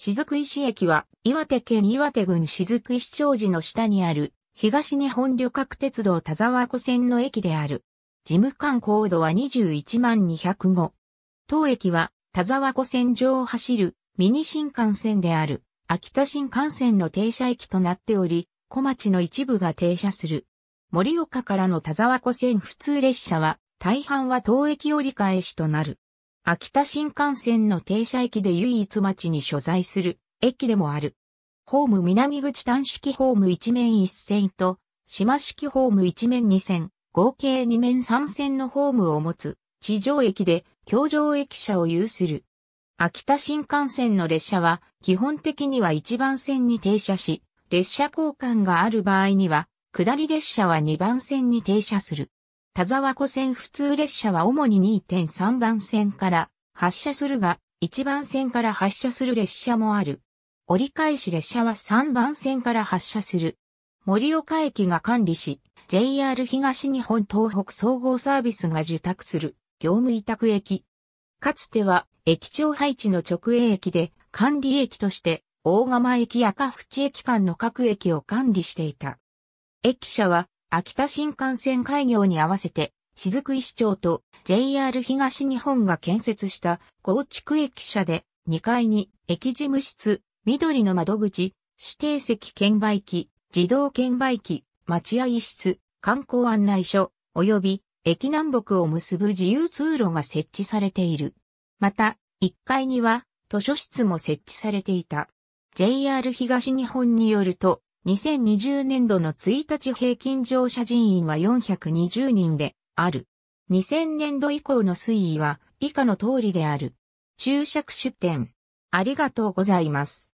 雫石駅は、岩手県岩手郡雫石町寺の下にある、東日本旅客鉄道田沢湖線の駅である。事務官高度は21万205。当駅は、田沢湖線上を走る、ミニ新幹線である、秋田新幹線の停車駅となっており、小町の一部が停車する。盛岡からの田沢湖線普通列車は、大半は当駅折り返しとなる。秋田新幹線の停車駅で唯一町に所在する駅でもある。ホーム南口端式ホーム1面1線と、島式ホーム1面2線、合計2面3線のホームを持つ、地上駅で、京上駅舎を有する。秋田新幹線の列車は、基本的には1番線に停車し、列車交換がある場合には、下り列車は2番線に停車する。田沢湖線普通列車は主に2.3番線から発車するが、1番線から発車する列車もある。折り返し列車は3番線から発車する。盛岡駅が管理し、JR 東日本東北総合サービスが受託する業務委託駅。かつては駅長配置の直営駅で管理駅として大釜駅や赤淵駅間の各駅を管理していた。駅舎は秋田新幹線開業に合わせて、雫石町と JR 東日本が建設した高築駅舎で2階に駅事務室、緑の窓口、指定席券売機、自動券売機、待合室、観光案内所、及び駅南北を結ぶ自由通路が設置されている。また、1階には図書室も設置されていた。JR 東日本によると、2020年度の1日平均乗車人員は420人である。2000年度以降の推移は以下の通りである。注釈出典。ありがとうございます。